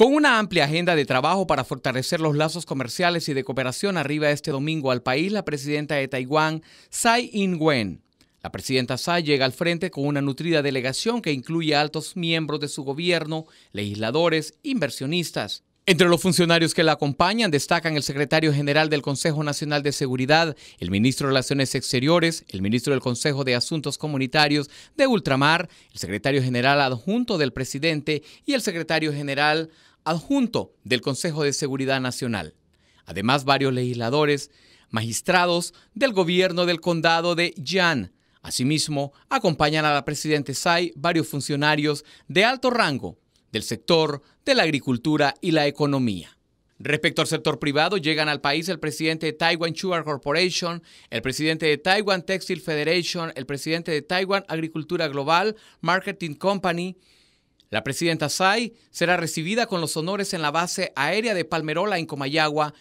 Con una amplia agenda de trabajo para fortalecer los lazos comerciales y de cooperación arriba este domingo al país la presidenta de Taiwán, Tsai Ing-wen. La presidenta Tsai llega al frente con una nutrida delegación que incluye a altos miembros de su gobierno, legisladores, inversionistas. Entre los funcionarios que la acompañan destacan el secretario general del Consejo Nacional de Seguridad, el ministro de Relaciones Exteriores, el ministro del Consejo de Asuntos Comunitarios de Ultramar, el secretario general adjunto del presidente y el secretario general adjunto del Consejo de Seguridad Nacional. Además, varios legisladores, magistrados del gobierno del condado de Yan. Asimismo, acompañan a la presidenta Tsai varios funcionarios de alto rango del sector de la agricultura y la economía. Respecto al sector privado, llegan al país el presidente de Taiwan Sugar Corporation, el presidente de Taiwan Textile Federation, el presidente de Taiwan Agricultura Global Marketing Company, la presidenta Tsai será recibida con los honores en la base aérea de Palmerola en Comayagua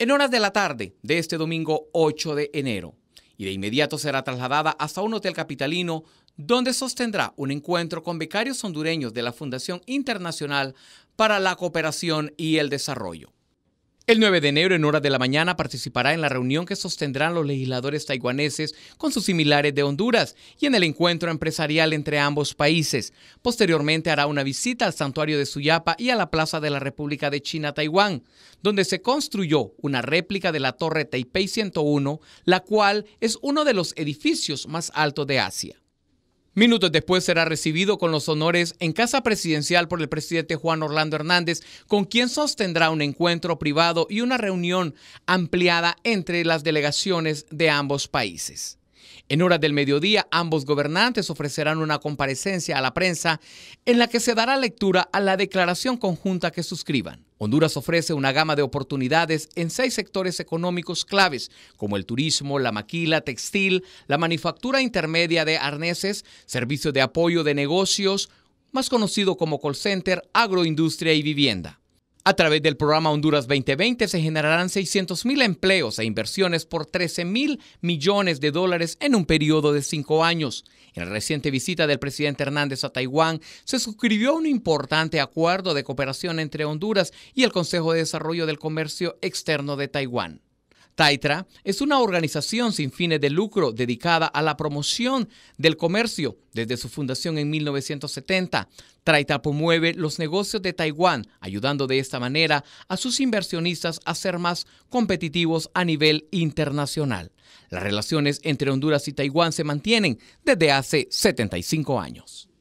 en horas de la tarde de este domingo 8 de enero y de inmediato será trasladada hasta un hotel capitalino donde sostendrá un encuentro con becarios hondureños de la Fundación Internacional para la Cooperación y el Desarrollo. El 9 de enero, en hora de la mañana, participará en la reunión que sostendrán los legisladores taiwaneses con sus similares de Honduras y en el encuentro empresarial entre ambos países. Posteriormente hará una visita al santuario de Suyapa y a la Plaza de la República de China, Taiwán, donde se construyó una réplica de la Torre Taipei 101, la cual es uno de los edificios más altos de Asia. Minutos después será recibido con los honores en casa presidencial por el presidente Juan Orlando Hernández, con quien sostendrá un encuentro privado y una reunión ampliada entre las delegaciones de ambos países. En horas del mediodía, ambos gobernantes ofrecerán una comparecencia a la prensa en la que se dará lectura a la declaración conjunta que suscriban. Honduras ofrece una gama de oportunidades en seis sectores económicos claves, como el turismo, la maquila, textil, la manufactura intermedia de arneses, servicios de apoyo de negocios, más conocido como call center, agroindustria y vivienda. A través del programa Honduras 2020 se generarán 600 mil empleos e inversiones por 13 mil millones de dólares en un periodo de cinco años. En la reciente visita del presidente Hernández a Taiwán, se suscribió un importante acuerdo de cooperación entre Honduras y el Consejo de Desarrollo del Comercio Externo de Taiwán. Taitra es una organización sin fines de lucro dedicada a la promoción del comercio desde su fundación en 1970. Taitra promueve los negocios de Taiwán, ayudando de esta manera a sus inversionistas a ser más competitivos a nivel internacional. Las relaciones entre Honduras y Taiwán se mantienen desde hace 75 años.